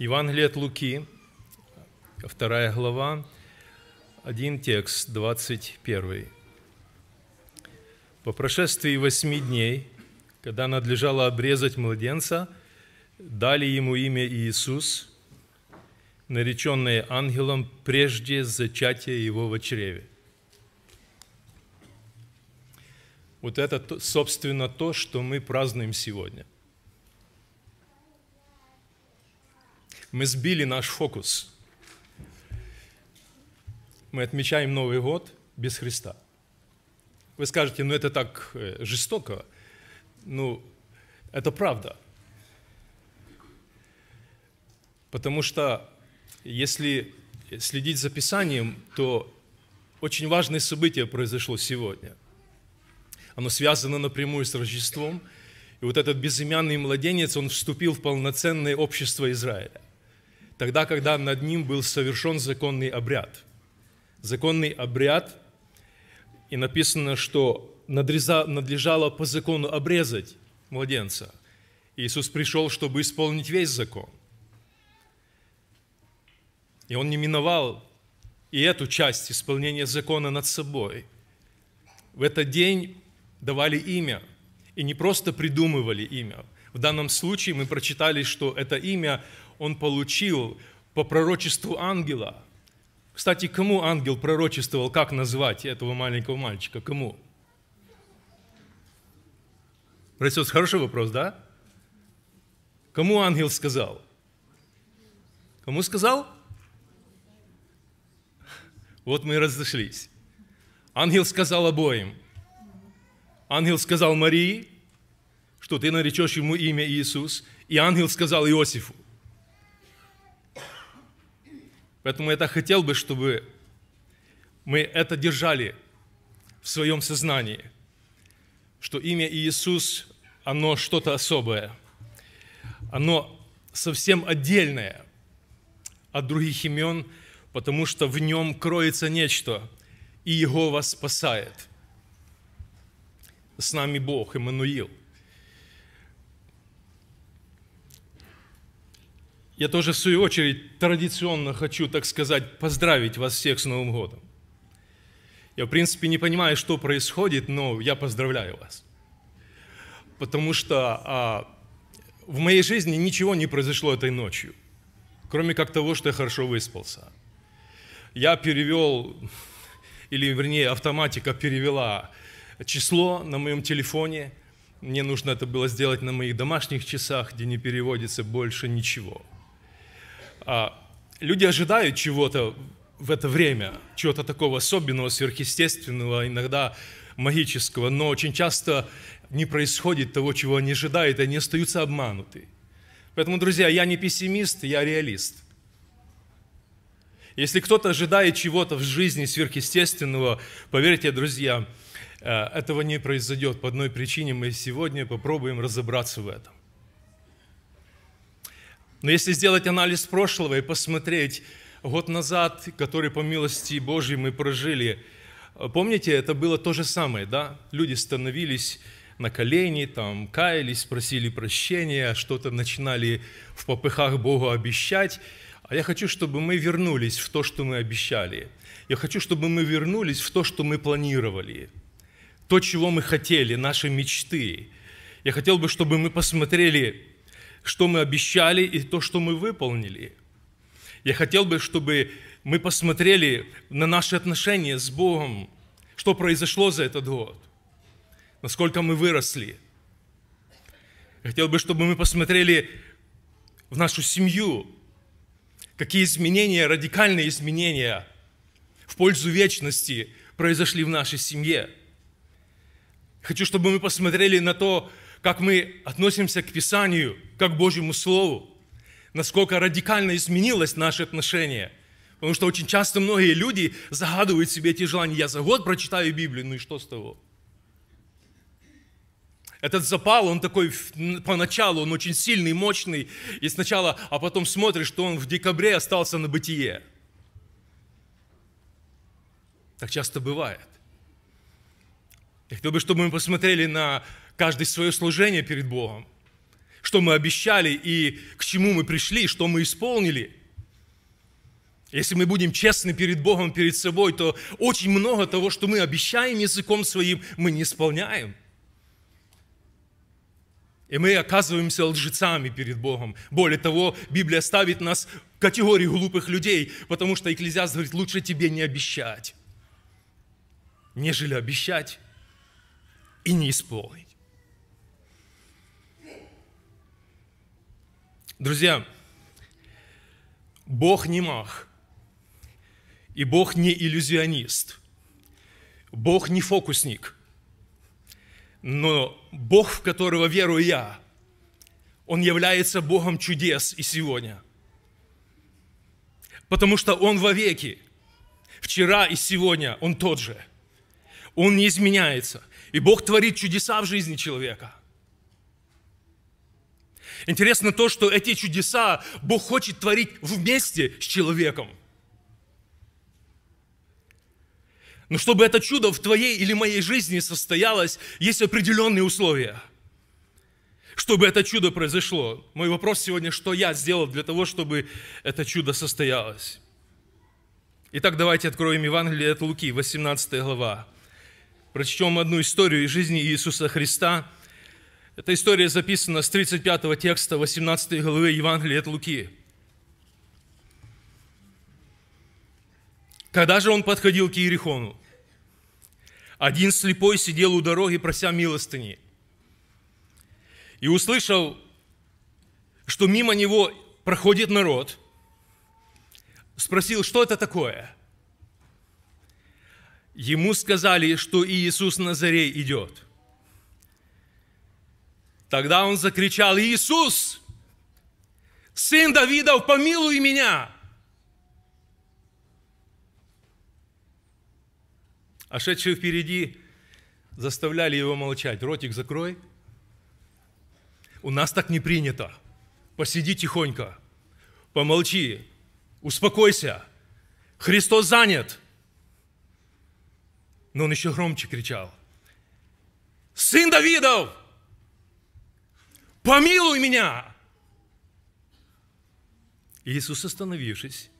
Евангелие от Луки, вторая глава, один текст, 21. По прошествии восьми дней, когда надлежало обрезать младенца, дали ему имя Иисус, нареченное ангелом прежде зачатия его в чреве. Вот это, собственно, то, что мы празднуем сегодня – мы сбили наш фокус. Мы отмечаем Новый год без Христа. Вы скажете, ну это так э, жестоко. Ну, это правда. Потому что если следить за Писанием, то очень важное событие произошло сегодня. Оно связано напрямую с Рождеством. И вот этот безымянный младенец, он вступил в полноценное общество Израиля тогда, когда над ним был совершен законный обряд. Законный обряд, и написано, что надлежало по закону обрезать младенца. Иисус пришел, чтобы исполнить весь закон. И он не миновал и эту часть исполнения закона над собой. В этот день давали имя, и не просто придумывали имя. В данном случае мы прочитали, что это имя он получил по пророчеству ангела. Кстати, кому ангел пророчествовал, как назвать этого маленького мальчика? Кому? Иисус, хороший вопрос, да? Кому ангел сказал? Кому сказал? Вот мы и разошлись. Ангел сказал обоим. Ангел сказал Марии, что ты наречешь ему имя Иисус. И ангел сказал Иосифу. Поэтому я так хотел бы, чтобы мы это держали в своем сознании, что имя Иисус, оно что-то особое, оно совсем отдельное от других имен, потому что в нем кроется нечто, и Его вас спасает. С нами Бог, Эммануил – Я тоже, в свою очередь, традиционно хочу, так сказать, поздравить вас всех с Новым годом. Я, в принципе, не понимаю, что происходит, но я поздравляю вас. Потому что а, в моей жизни ничего не произошло этой ночью, кроме как того, что я хорошо выспался. Я перевел, или вернее, автоматика перевела число на моем телефоне. Мне нужно это было сделать на моих домашних часах, где не переводится больше ничего – а, люди ожидают чего-то в это время, чего-то такого особенного, сверхъестественного, иногда магического, но очень часто не происходит того, чего они ожидают, и они остаются обмануты. Поэтому, друзья, я не пессимист, я реалист. Если кто-то ожидает чего-то в жизни сверхъестественного, поверьте, друзья, э, этого не произойдет по одной причине. Мы сегодня попробуем разобраться в этом. Но если сделать анализ прошлого и посмотреть год назад, который по милости Божьей мы прожили, э, помните, это было то же самое, да? Люди становились на колени, там, каялись, просили прощения, что-то начинали в попыхах Богу обещать. А я хочу, чтобы мы вернулись в то, что мы обещали. Я хочу, чтобы мы вернулись в то, что мы планировали. То, чего мы хотели, наши мечты. Я хотел бы, чтобы мы посмотрели что мы обещали и то, что мы выполнили. Я хотел бы, чтобы мы посмотрели на наши отношения с Богом, что произошло за этот год, насколько мы выросли. Я хотел бы, чтобы мы посмотрели в нашу семью, какие изменения, радикальные изменения в пользу вечности произошли в нашей семье. Хочу, чтобы мы посмотрели на то, как мы относимся к Писанию, как к Божьему Слову, насколько радикально изменилось наше отношение. Потому что очень часто многие люди загадывают себе эти желания. Я за год прочитаю Библию, ну и что с того? Этот запал, он такой поначалу, он очень сильный, мощный. И сначала, а потом смотришь, что он в декабре остался на бытие. Так часто бывает. Я хотел бы, чтобы мы посмотрели на каждый свое служение перед Богом, что мы обещали и к чему мы пришли, что мы исполнили. Если мы будем честны перед Богом, перед собой, то очень много того, что мы обещаем языком своим, мы не исполняем. И мы оказываемся лжецами перед Богом. Более того, Библия ставит нас в категорию глупых людей, потому что Экклезиаст говорит, лучше тебе не обещать, нежели обещать и не исполнить. Друзья, Бог не мах, и Бог не иллюзионист, Бог не фокусник, но Бог, в которого верую я, Он является Богом чудес и сегодня, потому что Он во веки, вчера и сегодня Он тот же, Он не изменяется, и Бог творит чудеса в жизни человека – Интересно то, что эти чудеса Бог хочет творить вместе с человеком. Но чтобы это чудо в твоей или моей жизни состоялось, есть определенные условия. Чтобы это чудо произошло. Мой вопрос сегодня, что я сделал для того, чтобы это чудо состоялось. Итак, давайте откроем Евангелие от Луки, 18 глава. Прочтем одну историю из жизни Иисуса Христа – эта история записана с 35 текста 18 главы Евангелия от Луки. Когда же он подходил к Иерихону? Один слепой сидел у дороги, прося милостыни. И услышал, что мимо него проходит народ. Спросил, что это такое? Ему сказали, что Иисус Назарей идет – Тогда он закричал, Иисус, сын Давидов, помилуй меня. А шедшие впереди заставляли его молчать. Ротик закрой. У нас так не принято. Посиди тихонько. Помолчи. Успокойся. Христос занят. Но он еще громче кричал. Сын Давидов! помилуй меня! Иисус, остановившись,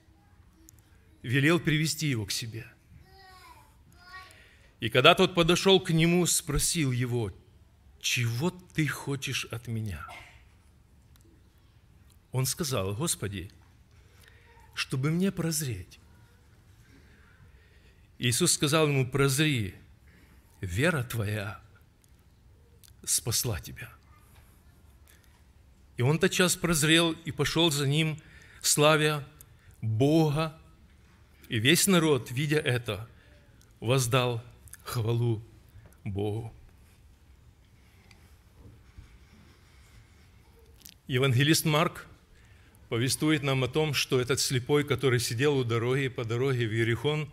велел привести его к себе. И когда тот подошел к нему, спросил его, «Чего ты хочешь от меня?» Он сказал, «Господи, чтобы мне прозреть». Иисус сказал ему, «Прозри, вера твоя спасла тебя». И он тотчас прозрел и пошел за ним, славя Бога. И весь народ, видя это, воздал хвалу Богу. Евангелист Марк повествует нам о том, что этот слепой, который сидел у дороги, по дороге в Иерихон,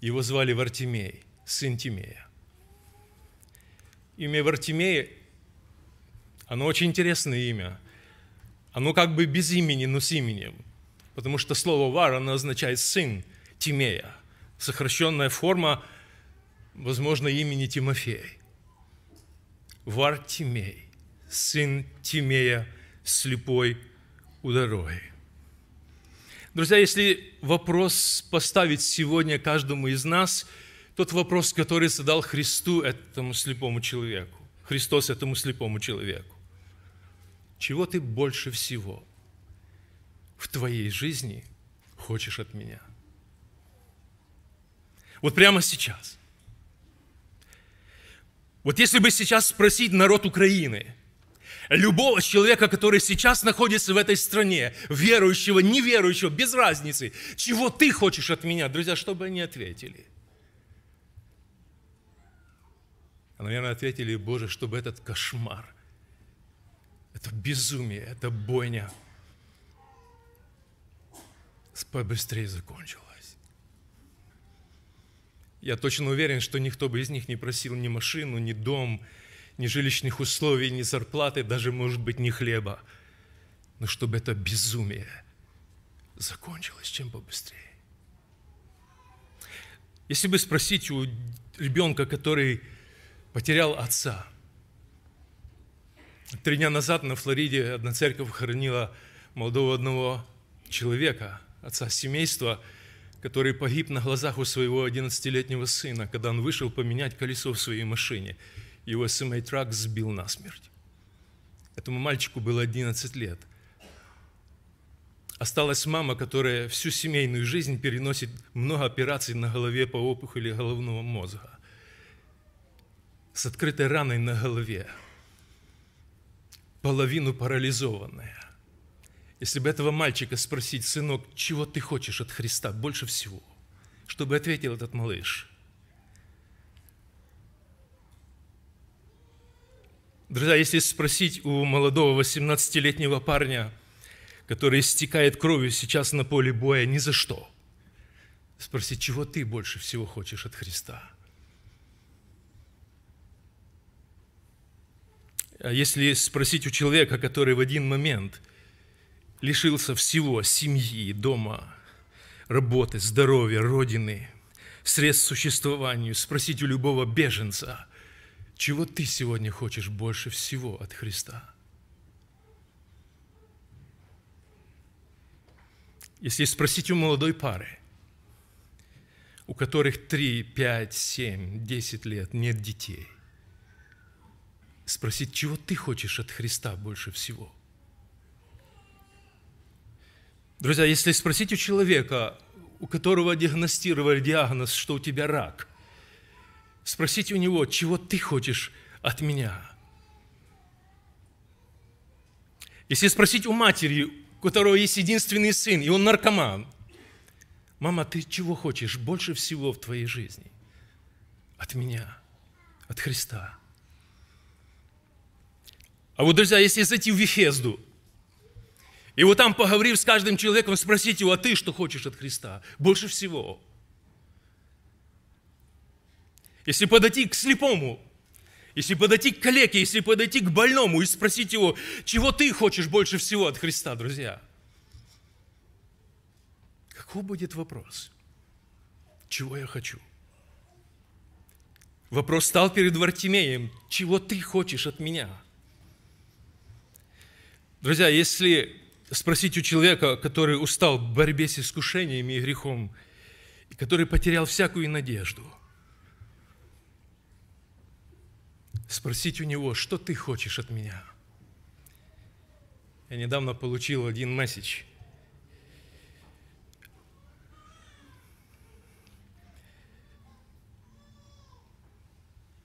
его звали Вартимей, сын Тимея. Имя Вартимея оно очень интересное имя. Оно как бы без имени, но с именем. Потому что слово «вар» оно означает «сын Тимея». Сокращенная форма, возможно, имени Тимофея. Вар Тимей, сын Тимея, слепой у дороги. Друзья, если вопрос поставить сегодня каждому из нас, тот вопрос, который задал Христу этому слепому человеку, Христос этому слепому человеку чего ты больше всего в твоей жизни хочешь от меня. Вот прямо сейчас. Вот если бы сейчас спросить народ Украины, любого человека, который сейчас находится в этой стране, верующего, неверующего, без разницы, чего ты хочешь от меня, друзья, что бы они ответили? А, наверное, ответили, Боже, чтобы этот кошмар – это безумие, это бойня. Побыстрее закончилась. Я точно уверен, что никто бы из них не просил ни машину, ни дом, ни жилищных условий, ни зарплаты, даже, может быть, ни хлеба. Но чтобы это безумие закончилось чем побыстрее. Если бы спросить у ребенка, который потерял отца – Три дня назад на Флориде одна церковь хоронила молодого одного человека, отца семейства, который погиб на глазах у своего 11-летнего сына, когда он вышел поменять колесо в своей машине. Его семей трак сбил насмерть. Этому мальчику было 11 лет. Осталась мама, которая всю семейную жизнь переносит много операций на голове по опухоли головного мозга. С открытой раной на голове – половину парализованная. Если бы этого мальчика спросить, сынок, чего ты хочешь от Христа больше всего, чтобы ответил этот малыш? Друзья, если спросить у молодого 18-летнего парня, который истекает кровью сейчас на поле боя ни за что, спросить, чего ты больше всего хочешь от Христа – А если спросить у человека, который в один момент лишился всего – семьи, дома, работы, здоровья, родины, средств существованию, спросить у любого беженца, чего ты сегодня хочешь больше всего от Христа? Если спросить у молодой пары, у которых 3, 5, 7, 10 лет нет детей – спросить, чего ты хочешь от Христа больше всего. Друзья, если спросить у человека, у которого диагностировали диагноз, что у тебя рак, спросить у него, чего ты хочешь от меня. Если спросить у матери, у которого есть единственный сын, и он наркоман, мама, ты чего хочешь больше всего в твоей жизни? От меня, от Христа – а вот, друзья, если зайти в Вифезду, и вот там, поговорив с каждым человеком, спросить его, а ты что хочешь от Христа? Больше всего. Если подойти к слепому, если подойти к калеке, если подойти к больному и спросить его, чего ты хочешь больше всего от Христа, друзья? какой будет вопрос? Чего я хочу? Вопрос стал перед Вартимеем. Чего ты хочешь от меня? – Друзья, если спросить у человека, который устал в борьбе с искушениями и грехом, и который потерял всякую надежду, спросить у него, что ты хочешь от меня? Я недавно получил один месседж.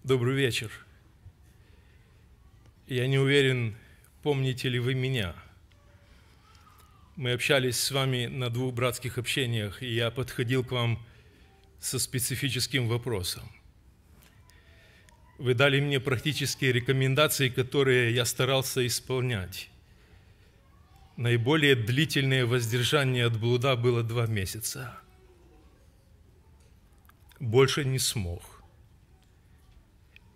Добрый вечер. Я не уверен, помните ли вы меня? Мы общались с вами на двух братских общениях, и я подходил к вам со специфическим вопросом. Вы дали мне практические рекомендации, которые я старался исполнять. Наиболее длительное воздержание от блуда было два месяца. Больше не смог.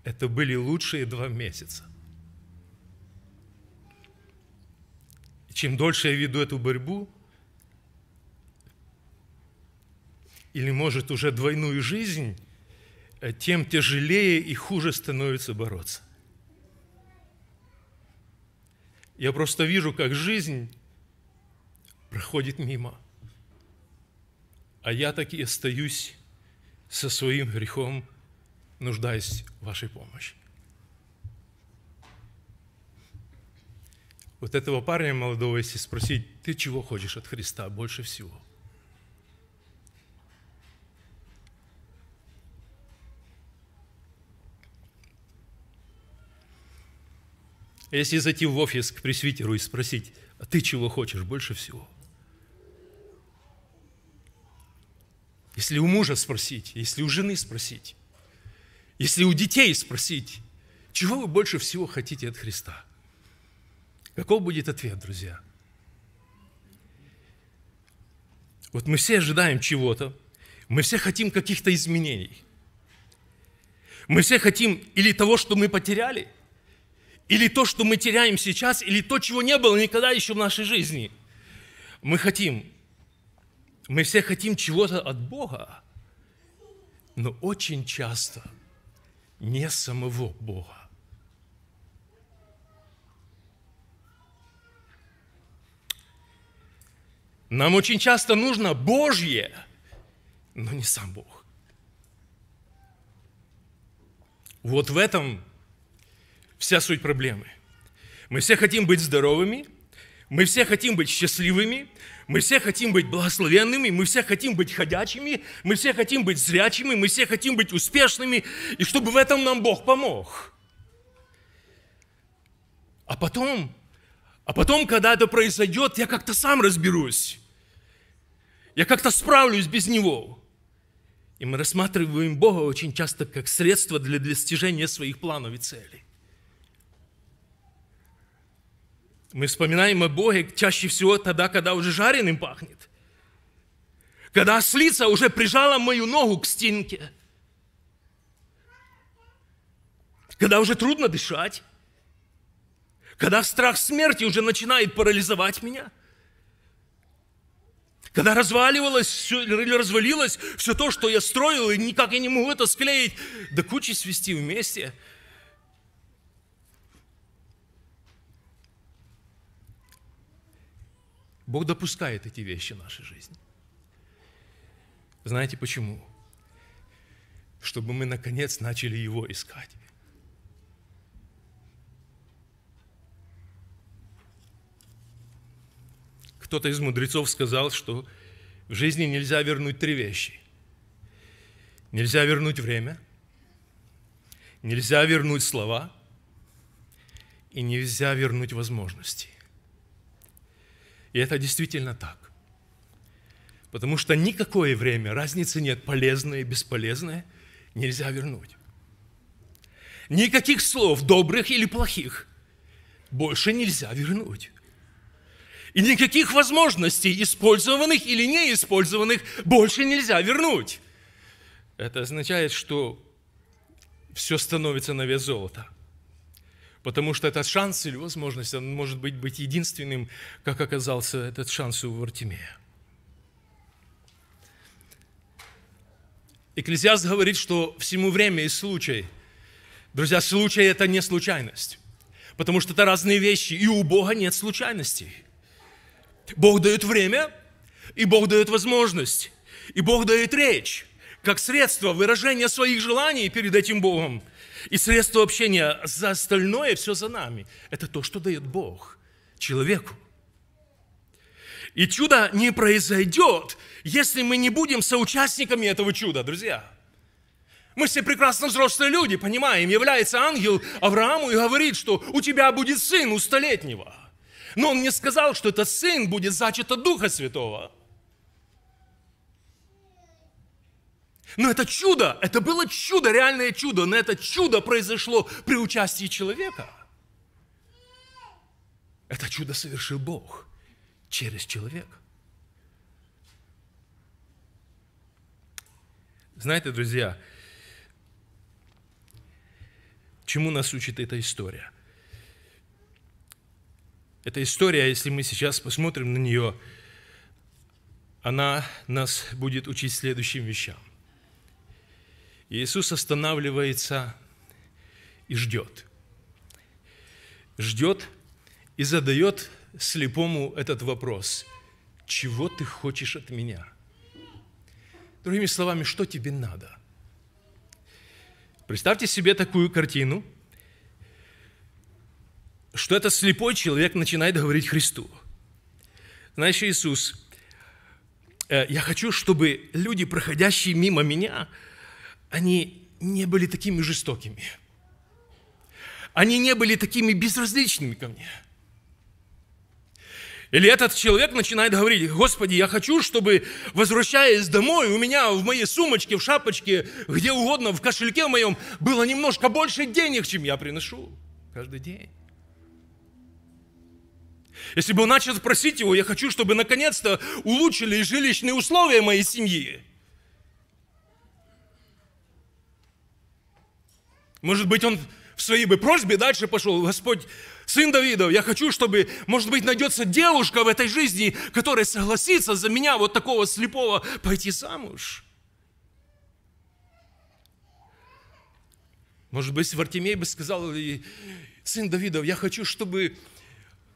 Это были лучшие два месяца – чем дольше я веду эту борьбу, или, может, уже двойную жизнь, э, тем тяжелее и хуже становится бороться. Я просто вижу, как жизнь проходит мимо, а я так и остаюсь со своим грехом, нуждаясь в вашей помощи. вот этого парня молодого, если спросить, ты чего хочешь от Христа больше всего? Если зайти в офис к пресвитеру и спросить, а ты чего хочешь больше всего? Если у мужа спросить, если у жены спросить, если у детей спросить, чего вы больше всего хотите от Христа – Каков будет ответ, друзья? Вот мы все ожидаем чего-то, мы все хотим каких-то изменений. Мы все хотим или того, что мы потеряли, или то, что мы теряем сейчас, или то, чего не было никогда еще в нашей жизни. Мы хотим, мы все хотим чего-то от Бога, но очень часто не самого Бога. Нам очень часто нужно Божье, но не сам Бог. Вот в этом вся суть проблемы. Мы все хотим быть здоровыми, мы все хотим быть счастливыми, мы все хотим быть благословенными, мы все хотим быть ходячими, мы все хотим быть зрячими, мы все хотим быть успешными, и чтобы в этом нам Бог помог. А потом а потом, когда это произойдет, я как-то сам разберусь. Я как-то справлюсь без него. И мы рассматриваем Бога очень часто как средство для достижения своих планов и целей. Мы вспоминаем о Боге чаще всего тогда, когда уже жареным пахнет. Когда ослица уже прижала мою ногу к стенке. Когда уже трудно дышать. Когда страх смерти уже начинает парализовать меня. Когда разваливалось все, или развалилось все то, что я строил, и никак я не могу это склеить, да кучи свести вместе. Бог допускает эти вещи в нашей жизни. Знаете почему? Чтобы мы наконец начали Его искать. кто-то из мудрецов сказал, что в жизни нельзя вернуть три вещи. Нельзя вернуть время, нельзя вернуть слова и нельзя вернуть возможности. И это действительно так. Потому что никакое время, разницы нет, полезное и бесполезное, нельзя вернуть. Никаких слов, добрых или плохих, больше нельзя вернуть. И никаких возможностей, использованных или неиспользованных, больше нельзя вернуть. Это означает, что все становится на вес золота. Потому что этот шанс или возможность, он может быть, быть единственным, как оказался этот шанс у Вартимея. Экклесиаст говорит, что всему время и случай. Друзья, случай – это не случайность. Потому что это разные вещи, и у Бога нет случайностей. Бог дает время, и Бог дает возможность, и Бог дает речь, как средство выражения своих желаний перед этим Богом, и средство общения. За остальное все за нами. Это то, что дает Бог человеку. И чудо не произойдет, если мы не будем соучастниками этого чуда, друзья. Мы все прекрасно взрослые люди, понимаем, является ангел Аврааму и говорит, что у тебя будет сын у столетнего – но он не сказал, что это сын будет зачат от Духа Святого. Но это чудо, это было чудо, реальное чудо, но это чудо произошло при участии человека. Это чудо совершил Бог через человека. Знаете, друзья, чему нас учит эта история? Эта история, если мы сейчас посмотрим на нее, она нас будет учить следующим вещам. Иисус останавливается и ждет. Ждет и задает слепому этот вопрос. Чего ты хочешь от меня? Другими словами, что тебе надо? Представьте себе такую картину – что этот слепой человек начинает говорить Христу. Знаешь, Иисус, э, я хочу, чтобы люди, проходящие мимо меня, они не были такими жестокими. Они не были такими безразличными ко мне. Или этот человек начинает говорить, Господи, я хочу, чтобы, возвращаясь домой, у меня в моей сумочке, в шапочке, где угодно, в кошельке моем, было немножко больше денег, чем я приношу каждый день. Если бы он начал просить его, я хочу, чтобы наконец-то улучшили жилищные условия моей семьи. Может быть, он в своей бы просьбе дальше пошел. Господь, сын Давидов, я хочу, чтобы, может быть, найдется девушка в этой жизни, которая согласится за меня, вот такого слепого, пойти замуж. Может быть, Вартимей бы сказал, сын Давидов, я хочу, чтобы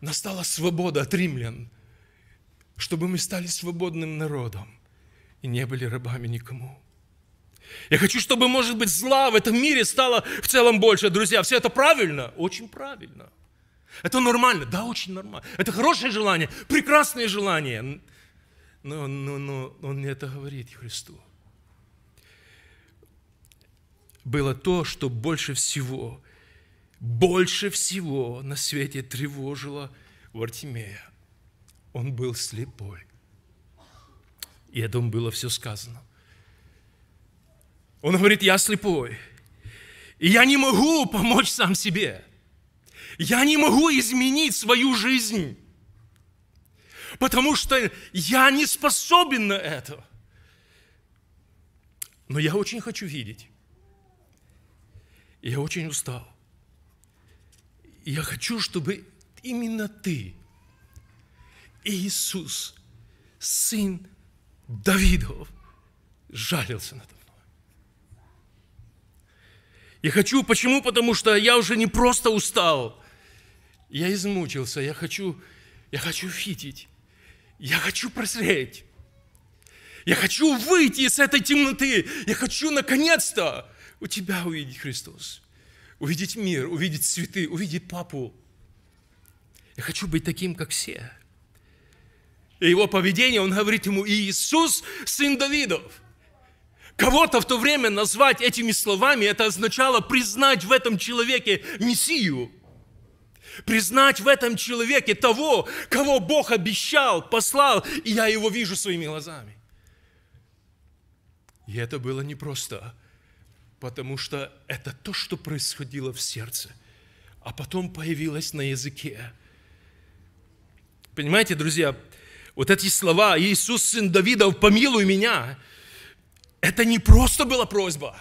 настала свобода от римлян, чтобы мы стали свободным народом и не были рабами никому. Я хочу, чтобы, может быть, зла в этом мире стало в целом больше. Друзья, все это правильно? Очень правильно. Это нормально? Да, очень нормально. Это хорошее желание, прекрасное желание. Но, но, но он не это говорит Христу. Было то, что больше всего – больше всего на свете тревожило Вартимея. Он был слепой. И о том было все сказано. Он говорит, я слепой, и я не могу помочь сам себе. Я не могу изменить свою жизнь, потому что я не способен на это. Но я очень хочу видеть. Я очень устал я хочу, чтобы именно ты, Иисус, сын Давидов, жалился надо мной. Я хочу, почему? Потому что я уже не просто устал, я измучился, я хочу, я хочу видеть, я хочу прозреть. Я хочу выйти из этой темноты. Я хочу наконец-то у Тебя увидеть, Христос увидеть мир, увидеть цветы, увидеть папу. Я хочу быть таким, как все. И его поведение, он говорит ему, Иисус, сын Давидов. Кого-то в то время назвать этими словами, это означало признать в этом человеке Мессию. Признать в этом человеке того, кого Бог обещал, послал, и я его вижу своими глазами. И это было непросто потому что это то, что происходило в сердце, а потом появилось на языке. Понимаете, друзья, вот эти слова «Иисус, сын Давидов, помилуй меня», это не просто была просьба,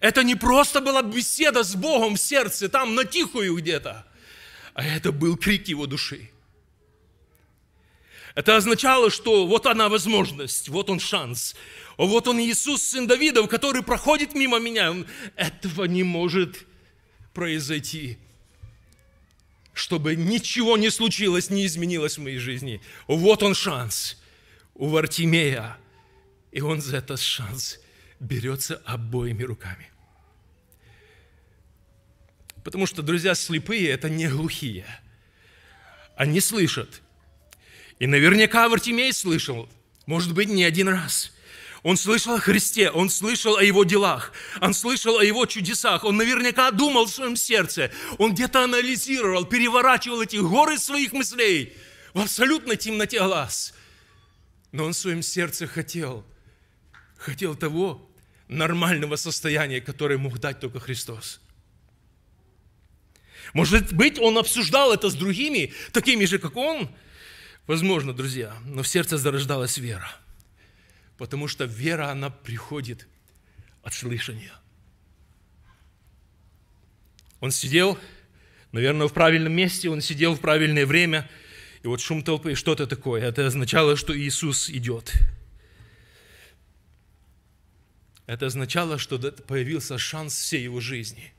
это не просто была беседа с Богом в сердце, там на тихую где-то, а это был крик его души. Это означало, что вот она возможность, вот он шанс, о, вот он Иисус, сын Давидов, который проходит мимо меня. Он, этого не может произойти. Чтобы ничего не случилось, не изменилось в моей жизни. вот он шанс у Вартимея. И он за этот шанс берется обоими руками. Потому что, друзья, слепые – это не глухие. Они слышат. И наверняка Вартимей слышал, может быть, не один раз. Он слышал о Христе, он слышал о его делах, он слышал о его чудесах, он наверняка думал в своем сердце, он где-то анализировал, переворачивал эти горы своих мыслей в абсолютно темноте глаз. Но он в своем сердце хотел, хотел того нормального состояния, которое мог дать только Христос. Может быть, он обсуждал это с другими, такими же, как он? Возможно, друзья, но в сердце зарождалась вера – Потому что вера, она приходит от слышания. Он сидел, наверное, в правильном месте, он сидел в правильное время, и вот шум толпы, что-то такое. Это означало, что Иисус идет. Это означало, что появился шанс всей его жизни.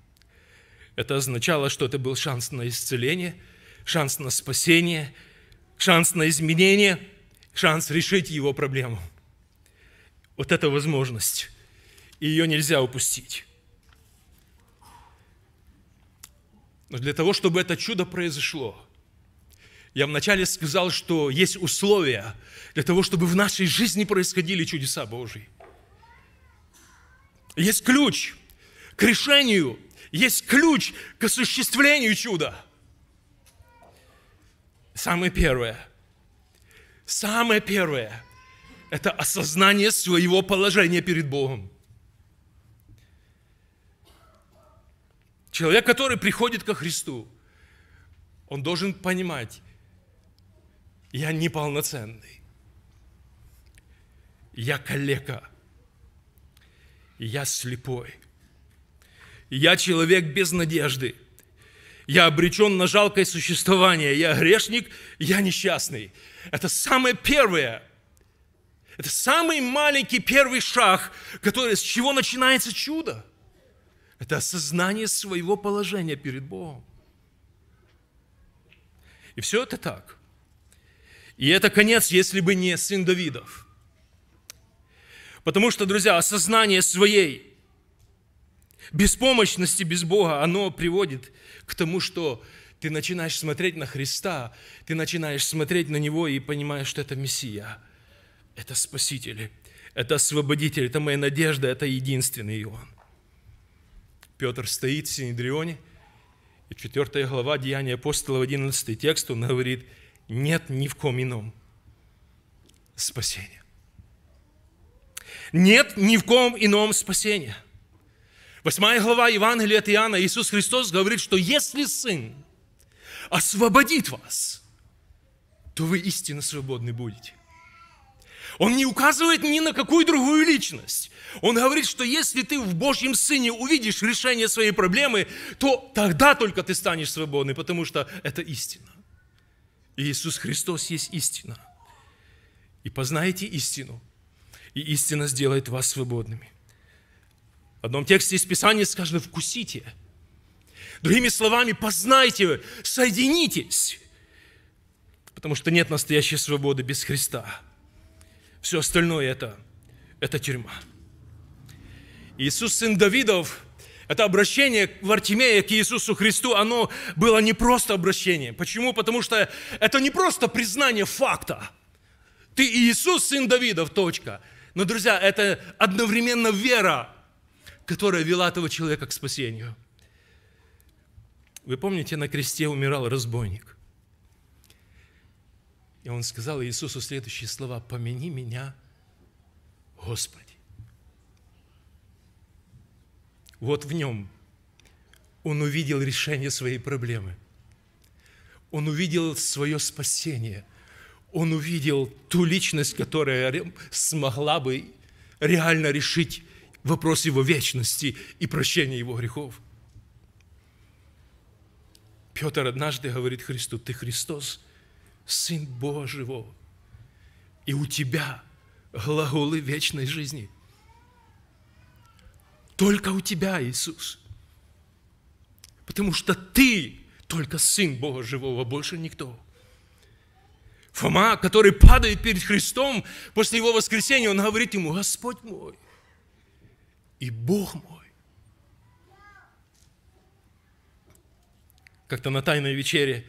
Это означало, что это был шанс на исцеление, шанс на спасение, шанс на изменение, шанс решить его проблему – вот эта возможность. И ее нельзя упустить. Но для того, чтобы это чудо произошло, я вначале сказал, что есть условия для того, чтобы в нашей жизни происходили чудеса Божьи. Есть ключ к решению, есть ключ к осуществлению чуда. Самое первое. Самое первое это осознание своего положения перед Богом. Человек, который приходит ко Христу, он должен понимать, я неполноценный, я калека, я слепой, я человек без надежды – я обречен на жалкое существование, я грешник, я несчастный. Это самое первое – это самый маленький первый шаг, который, с чего начинается чудо. Это осознание своего положения перед Богом. И все это так. И это конец, если бы не сын Давидов. Потому что, друзья, осознание своей беспомощности без Бога, оно приводит к тому, что ты начинаешь смотреть на Христа, ты начинаешь смотреть на Него и понимаешь, что это Мессия –– это спасители, это Освободитель, это моя надежда, это единственный Иоанн. Петр стоит в Синедрионе, и 4 глава Деяния апостола, 11 текст, он говорит, нет ни в ком ином спасения. Нет ни в ком ином спасения. Восьмая глава Евангелия от Иоанна, Иисус Христос говорит, что если Сын освободит вас, то вы истинно свободны будете – он не указывает ни на какую другую личность. Он говорит, что если ты в Божьем Сыне увидишь решение своей проблемы, то тогда только ты станешь свободным, потому что это истина. И Иисус Христос есть истина. И познаете истину, и истина сделает вас свободными. В одном тексте из Писания сказано «вкусите». Другими словами, познайте, соединитесь. Потому что нет настоящей свободы без Христа. Все остальное это, это тюрьма. Иисус, сын Давидов, это обращение Вартимея к Иисусу Христу, оно было не просто обращение. Почему? Потому что это не просто признание факта. Ты Иисус, сын Давидов, точка. Но, друзья, это одновременно вера, которая вела этого человека к спасению. Вы помните, на кресте умирал разбойник. И он сказал Иисусу следующие слова, «Помяни меня, Господи». Вот в нем он увидел решение своей проблемы. Он увидел свое спасение. Он увидел ту личность, которая смогла бы реально решить вопрос его вечности и прощения его грехов. Петр однажды говорит Христу, ты Христос – Сын Божьего, и у тебя глаголы вечной жизни. Только у тебя, Иисус. Потому что ты только Сын Бога Живого, а больше никто. Фома, который падает перед Христом после его воскресения, он говорит ему, Господь мой и Бог мой. Как-то на тайной вечере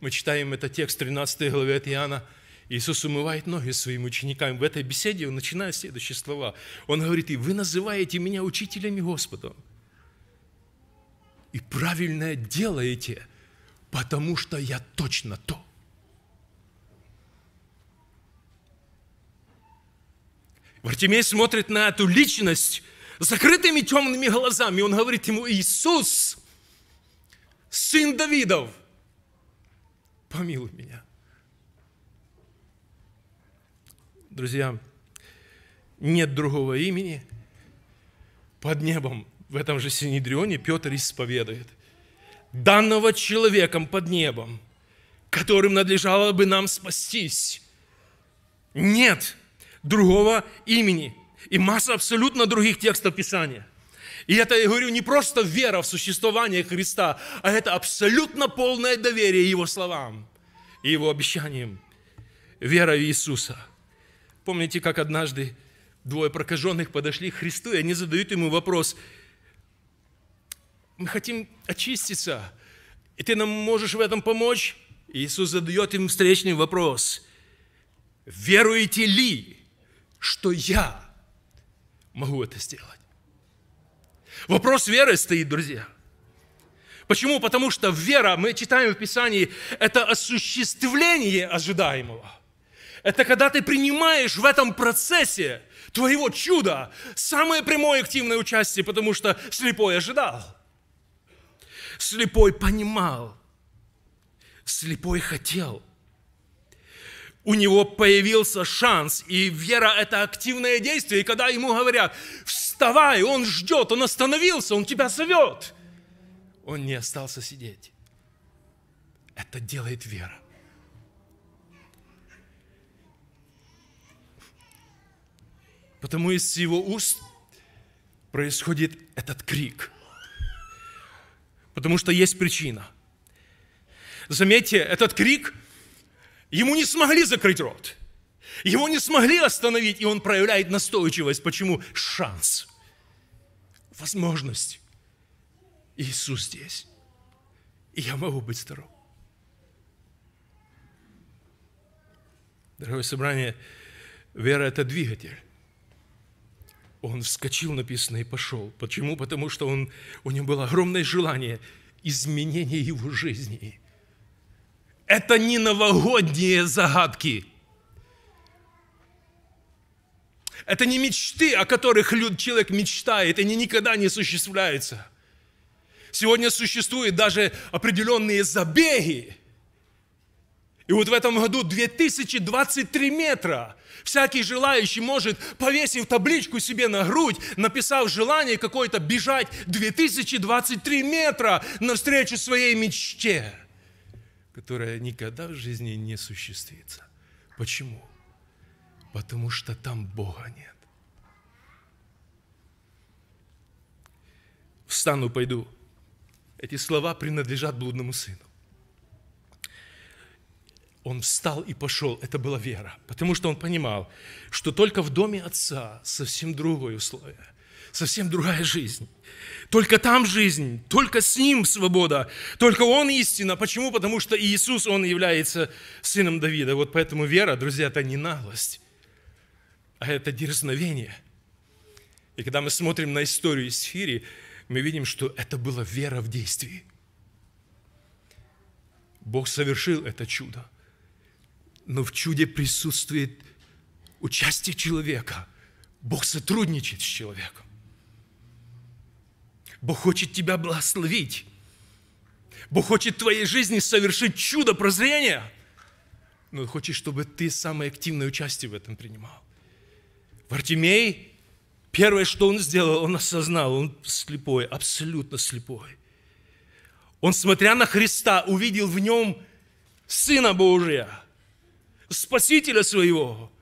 мы читаем этот текст 13 главы от Иоанна. Иисус умывает ноги своим ученикам. В этой беседе он начинает следующие слова. Он говорит, и вы называете меня учителем и Господом. И правильное делаете, потому что я точно то. Вартимей смотрит на эту личность закрытыми темными глазами. Он говорит ему, Иисус, сын Давидов – помилуй меня. Друзья, нет другого имени под небом. В этом же Синедрионе Петр исповедует. Данного человеком под небом, которым надлежало бы нам спастись. Нет другого имени. И масса абсолютно других текстов Писания. И это, я говорю, не просто вера в существование Христа, а это абсолютно полное доверие Его словам и Его обещаниям. Вера в Иисуса. Помните, как однажды двое прокаженных подошли к Христу, и они задают ему вопрос. Мы хотим очиститься, и ты нам можешь в этом помочь? И Иисус задает им встречный вопрос. Веруете ли, что я могу это сделать? Вопрос веры стоит, друзья. Почему? Потому что вера, мы читаем в Писании, это осуществление ожидаемого. Это когда ты принимаешь в этом процессе твоего чуда самое прямое активное участие, потому что слепой ожидал. Слепой понимал. Слепой хотел. У него появился шанс, и вера – это активное действие. И когда ему говорят, все вставай, он ждет, он остановился, он тебя зовет. Он не остался сидеть. Это делает вера. Потому из его уст происходит этот крик. Потому что есть причина. Заметьте, этот крик, ему не смогли закрыть рот. Его не смогли остановить, и он проявляет настойчивость. Почему? Шанс возможность. Иисус здесь. И я могу быть здоров. Дорогое собрание, вера – это двигатель. Он вскочил, написано, и пошел. Почему? Потому что он, у него было огромное желание изменения его жизни. Это не новогодние загадки – Это не мечты, о которых человек мечтает, они никогда не осуществляются. Сегодня существуют даже определенные забеги. И вот в этом году 2023 метра. Всякий желающий может, повесив табличку себе на грудь, написав желание какое-то бежать 2023 метра навстречу своей мечте, которая никогда в жизни не существится. Почему? потому что там Бога нет. Встану, пойду. Эти слова принадлежат блудному сыну. Он встал и пошел. Это была вера, потому что он понимал, что только в доме отца совсем другое условие, совсем другая жизнь. Только там жизнь, только с ним свобода, только он истина. Почему? Потому что Иисус, он является сыном Давида. Вот поэтому вера, друзья, это не наглость а это дерзновение. И когда мы смотрим на историю Исфири, мы видим, что это была вера в действии. Бог совершил это чудо, но в чуде присутствует участие человека. Бог сотрудничает с человеком. Бог хочет тебя благословить. Бог хочет в твоей жизни совершить чудо прозрения, но хочет, чтобы ты самое активное участие в этом принимал. Вартимей, первое, что он сделал, он осознал, он слепой, абсолютно слепой. Он, смотря на Христа, увидел в нем Сына Божия, Спасителя своего.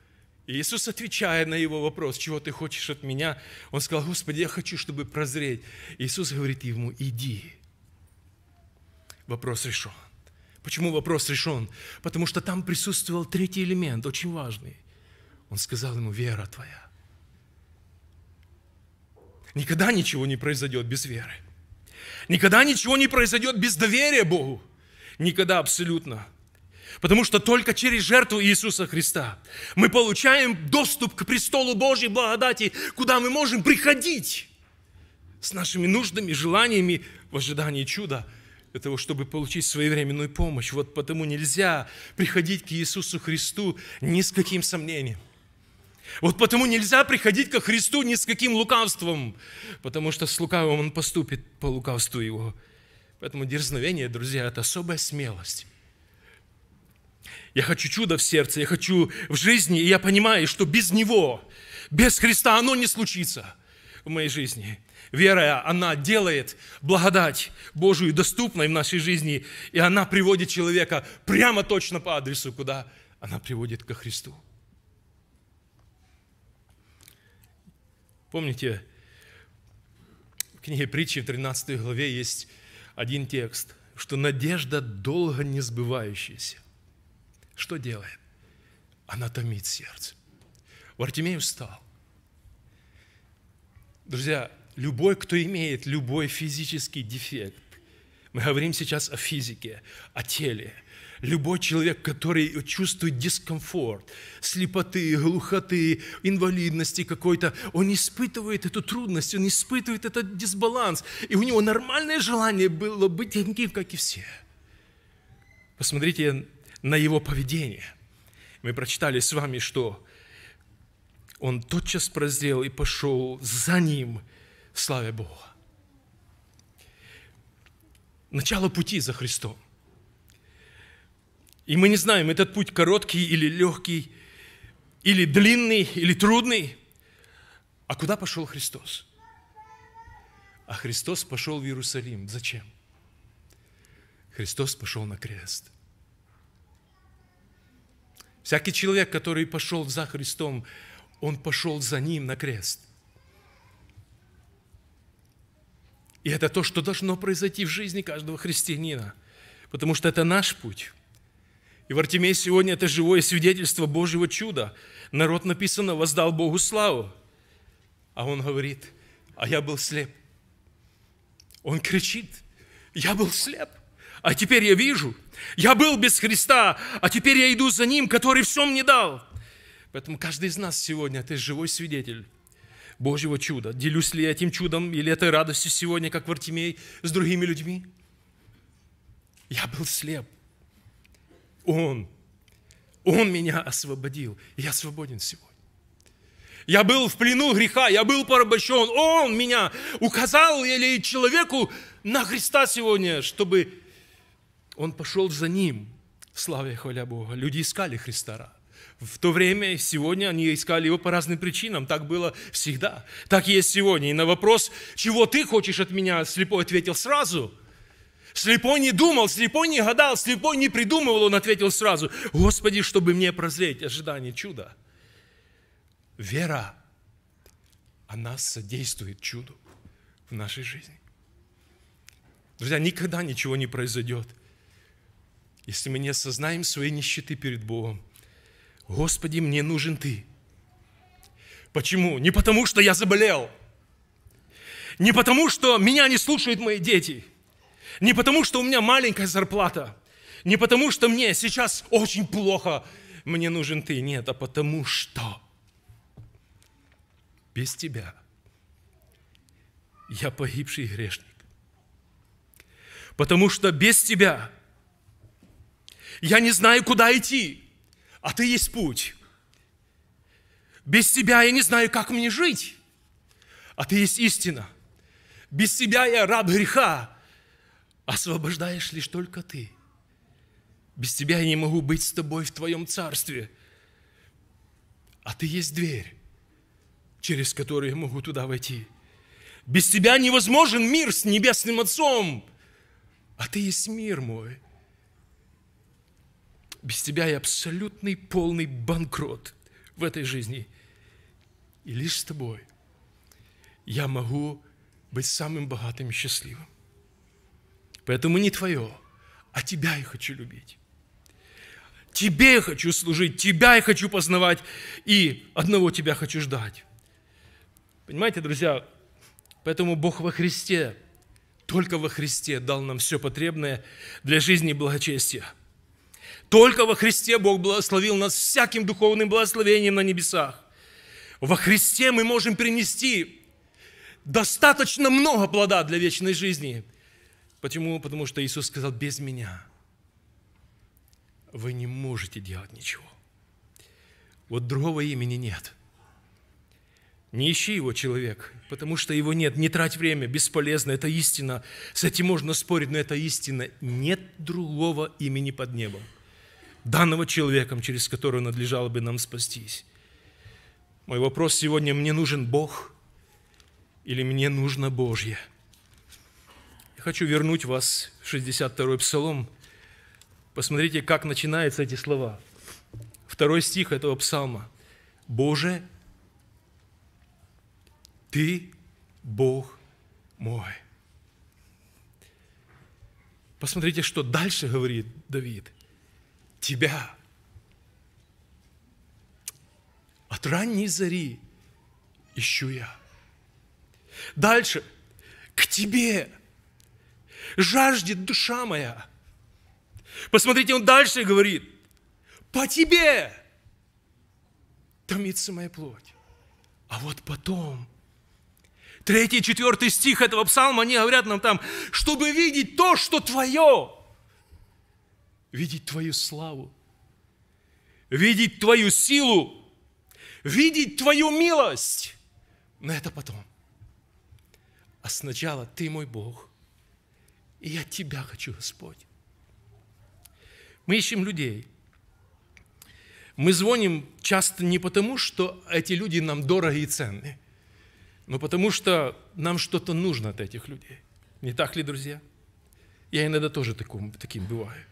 И Иисус, отвечая на его вопрос, чего ты хочешь от меня, он сказал, Господи, я хочу, чтобы прозреть. Иисус говорит ему, иди. Вопрос решен. Почему вопрос решен? Потому что там присутствовал третий элемент, очень важный – он сказал ему, вера твоя. Никогда ничего не произойдет без веры. Никогда ничего не произойдет без доверия Богу. Никогда абсолютно. Потому что только через жертву Иисуса Христа мы получаем доступ к престолу Божьей благодати, куда мы можем приходить с нашими нуждами, желаниями в ожидании чуда, для того, чтобы получить своевременную помощь. Вот потому нельзя приходить к Иисусу Христу ни с каким сомнением. Вот потому нельзя приходить ко Христу ни с каким лукавством, потому что с лукавым он поступит по лукавству его. Поэтому дерзновение, друзья, это особая смелость. Я хочу чуда в сердце, я хочу в жизни, и я понимаю, что без Него, без Христа оно не случится в моей жизни. Вера, она делает благодать Божию доступной в нашей жизни, и она приводит человека прямо точно по адресу, куда она приводит ко Христу. Помните, в книге притчи в 13 главе есть один текст, что надежда долго не сбывающаяся. Что делает? Она томит сердце. Вартимей устал. Друзья, любой, кто имеет любой физический дефект, мы говорим сейчас о физике, о теле – Любой человек, который чувствует дискомфорт, слепоты, глухоты, инвалидности какой-то, он испытывает эту трудность, он испытывает этот дисбаланс. И у него нормальное желание было быть таким, как и все. Посмотрите на его поведение. Мы прочитали с вами, что он тотчас прозрел и пошел за ним, славя Бога. Начало пути за Христом. И мы не знаем, этот путь короткий или легкий, или длинный, или трудный. А куда пошел Христос? А Христос пошел в Иерусалим. Зачем? Христос пошел на крест. Всякий человек, который пошел за Христом, он пошел за Ним на крест. И это то, что должно произойти в жизни каждого христианина, потому что это наш путь. И Вартимей сегодня это живое свидетельство Божьего чуда. Народ, написано, воздал Богу славу. А он говорит, а я был слеп. Он кричит, я был слеп, а теперь я вижу. Я был без Христа, а теперь я иду за Ним, который все мне дал. Поэтому каждый из нас сегодня, ты живой свидетель Божьего чуда. Делюсь ли я этим чудом или этой радостью сегодня, как Вартимей, с другими людьми? Я был слеп, он. Он меня освободил. Я свободен сегодня. Я был в плену греха, я был порабощен. Он меня указал или человеку на Христа сегодня, чтобы он пошел за ним. Слава и хваля Бога. Люди искали Христа. В то время и сегодня они искали его по разным причинам. Так было всегда. Так есть сегодня. И на вопрос, чего ты хочешь от меня, слепой ответил сразу – Слепой не думал, слепой не гадал, слепой не придумывал, он ответил сразу, Господи, чтобы мне прозреть ожидание чуда. Вера, она содействует чуду в нашей жизни. Друзья, никогда ничего не произойдет, если мы не осознаем своей нищеты перед Богом. Господи, мне нужен Ты. Почему? Не потому, что я заболел. Не потому, что меня не слушают мои дети. Не потому, что у меня маленькая зарплата, не потому, что мне сейчас очень плохо, мне нужен ты. Нет, а потому что без тебя я погибший грешник. Потому что без тебя я не знаю, куда идти, а ты есть путь. Без тебя я не знаю, как мне жить, а ты есть истина. Без тебя я раб греха, освобождаешь лишь только ты. Без тебя я не могу быть с тобой в твоем царстве. А ты есть дверь, через которую я могу туда войти. Без тебя невозможен мир с небесным Отцом, а ты есть мир мой. Без тебя я абсолютный полный банкрот в этой жизни. И лишь с тобой я могу быть самым богатым и счастливым. Поэтому не твое, а тебя я хочу любить. Тебе я хочу служить, тебя я хочу познавать, и одного тебя хочу ждать. Понимаете, друзья, поэтому Бог во Христе, только во Христе дал нам все потребное для жизни и благочестия. Только во Христе Бог благословил нас всяким духовным благословением на небесах. Во Христе мы можем принести достаточно много плода для вечной жизни – Почему? Потому что Иисус сказал, без меня вы не можете делать ничего. Вот другого имени нет. Не ищи его, человек, потому что его нет. Не трать время, бесполезно, это истина. С этим можно спорить, но это истина. Нет другого имени под небом, данного человеком, через которого надлежало бы нам спастись. Мой вопрос сегодня, мне нужен Бог или мне нужно Божье – хочу вернуть вас в 62-й псалом. Посмотрите, как начинаются эти слова. Второй стих этого псалма. «Боже, Ты Бог мой». Посмотрите, что дальше говорит Давид. «Тебя от ранней зари ищу я». Дальше. «К тебе жаждет душа моя. Посмотрите, он дальше говорит, по тебе томится моя плоть. А вот потом, третий, четвертый стих этого псалма, они говорят нам там, чтобы видеть то, что твое, видеть твою славу, видеть твою силу, видеть твою милость. Но это потом. А сначала ты мой Бог, и я Тебя хочу, Господь. Мы ищем людей. Мы звоним часто не потому, что эти люди нам дороги и ценны, но потому что нам что-то нужно от этих людей. Не так ли, друзья? Я иногда тоже таким, таким бываю.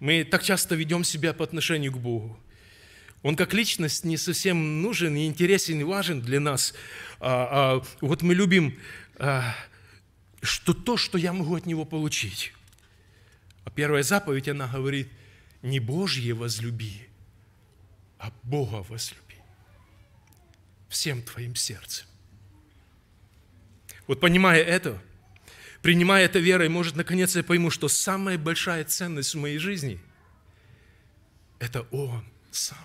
Мы так часто ведем себя по отношению к Богу. Он как личность не совсем нужен и интересен и важен для нас. А, а, вот мы любим а, что то, что я могу от него получить. А первая заповедь, она говорит, не Божье возлюби, а Бога возлюби. Всем твоим сердцем. Вот понимая это, принимая это верой, может, наконец я пойму, что самая большая ценность в моей жизни – это Он сам.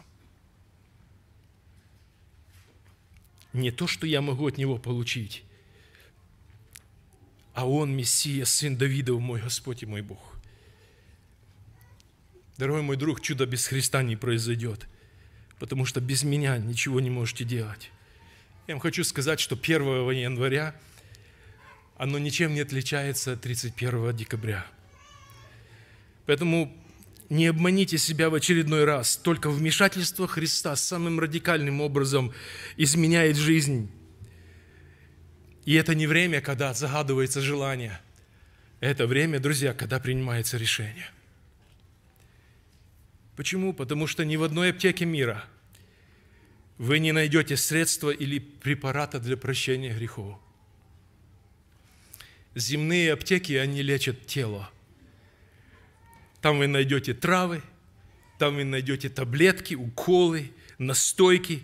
Не то, что я могу от Него получить, а Он Мессия, Сын Давидов, мой Господь и мой Бог. Дорогой мой друг, чудо без Христа не произойдет, потому что без меня ничего не можете делать. Я вам хочу сказать, что 1 января оно ничем не отличается от 31 декабря. Поэтому не обманите себя в очередной раз. Только вмешательство Христа самым радикальным образом изменяет жизнь и это не время, когда загадывается желание. Это время, друзья, когда принимается решение. Почему? Потому что ни в одной аптеке мира вы не найдете средства или препарата для прощения грехов. Земные аптеки, они лечат тело. Там вы найдете травы, там вы найдете таблетки, уколы, настойки,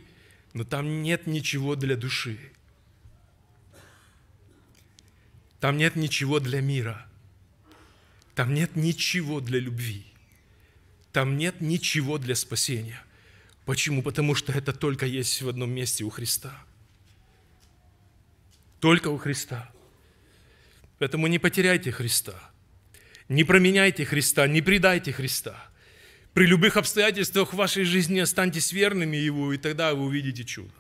но там нет ничего для души. Там нет ничего для мира. Там нет ничего для любви. Там нет ничего для спасения. Почему? Потому что это только есть в одном месте у Христа. Только у Христа. Поэтому не потеряйте Христа. Не променяйте Христа, не предайте Христа. При любых обстоятельствах в вашей жизни останьтесь верными Его, и тогда вы увидите чудо.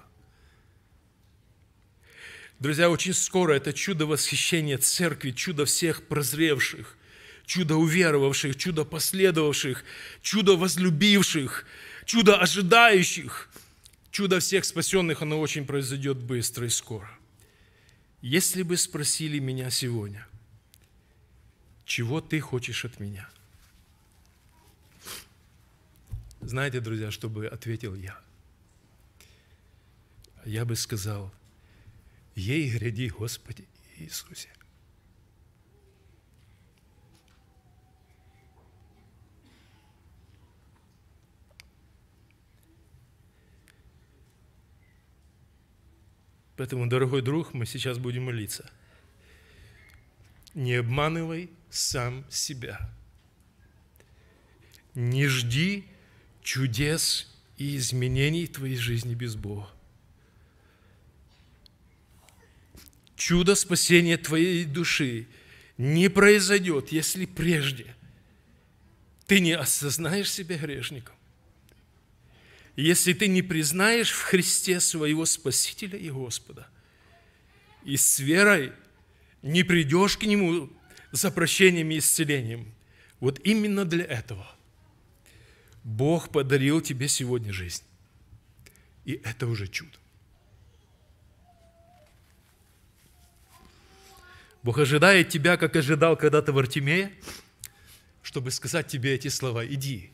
Друзья, очень скоро это чудо восхищения церкви, чудо всех прозревших, чудо уверовавших, чудо последовавших, чудо возлюбивших, чудо ожидающих, чудо всех спасенных, оно очень произойдет быстро и скоро. Если бы спросили меня сегодня, чего ты хочешь от меня? Знаете, друзья, что бы ответил я? Я бы сказал, ей гряди, Господи Иисусе. Поэтому, дорогой друг, мы сейчас будем молиться. Не обманывай сам себя. Не жди чудес и изменений в твоей жизни без Бога. чудо спасения твоей души не произойдет, если прежде ты не осознаешь себя грешником, если ты не признаешь в Христе своего Спасителя и Господа, и с верой не придешь к Нему за прощением и исцелением. Вот именно для этого Бог подарил тебе сегодня жизнь. И это уже чудо. Бог ожидает тебя, как ожидал когда-то Вартимея, чтобы сказать тебе эти слова. Иди,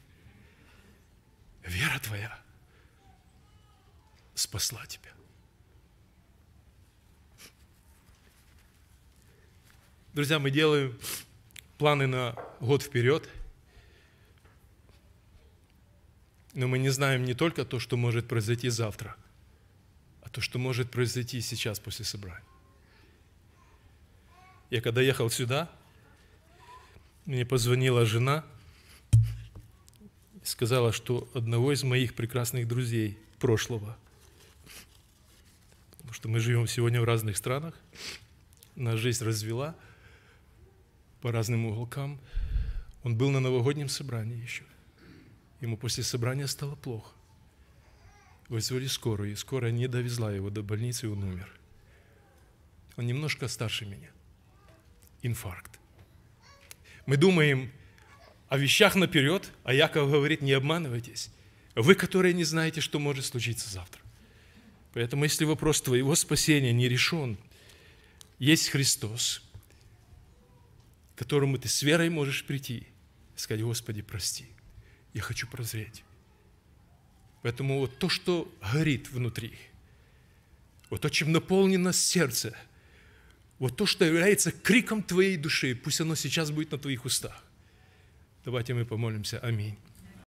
вера твоя спасла тебя. Друзья, мы делаем планы на год вперед, но мы не знаем не только то, что может произойти завтра, а то, что может произойти сейчас после собрания. Я когда ехал сюда, мне позвонила жена, и сказала, что одного из моих прекрасных друзей прошлого, потому что мы живем сегодня в разных странах, нас жизнь развела по разным уголкам. Он был на новогоднем собрании еще. Ему после собрания стало плохо. Вызвали скорую, и скорая не довезла его до больницы, и он умер. Он немножко старше меня – инфаркт. Мы думаем о вещах наперед, а Яков говорит, не обманывайтесь. Вы, которые не знаете, что может случиться завтра. Поэтому, если вопрос твоего спасения не решен, есть Христос, к которому ты с верой можешь прийти сказать, Господи, прости, я хочу прозреть. Поэтому вот то, что горит внутри, вот то, чем наполнено сердце – вот то, что является криком твоей души, пусть оно сейчас будет на твоих устах. Давайте мы помолимся. Аминь.